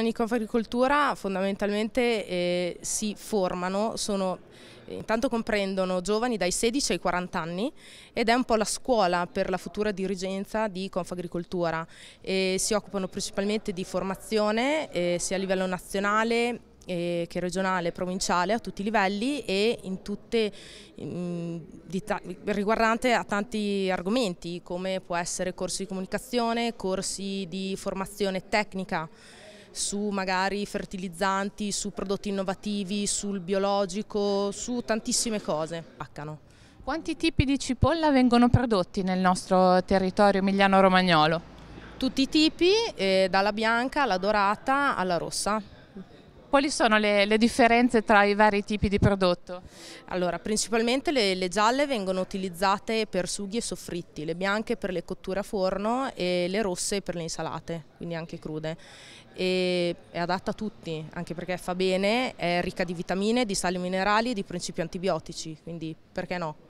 in ecofagricoltura fondamentalmente eh, si formano, sono, eh, intanto comprendono giovani dai 16 ai 40 anni ed è un po' la scuola per la futura dirigenza di Confagricoltura. E si occupano principalmente di formazione eh, sia a livello nazionale eh, che regionale, provinciale a tutti i livelli e in tutte, in, di, riguardante a tanti argomenti come può essere corsi di comunicazione, corsi di formazione tecnica su magari fertilizzanti, su prodotti innovativi, sul biologico, su tantissime cose. Paccano. Quanti tipi di cipolla vengono prodotti nel nostro territorio emiliano-romagnolo? Tutti i tipi, eh, dalla bianca alla dorata alla rossa. Quali sono le, le, differenze tra i vari tipi di prodotto? Allora, principalmente le, le, gialle vengono utilizzate per sughi e soffritti, le bianche per le cotture a forno e le rosse per le insalate, quindi anche crude. E è adatta a tutti, anche perché fa bene, è ricca di vitamine, di sali minerali e di principi antibiotici, quindi perché no?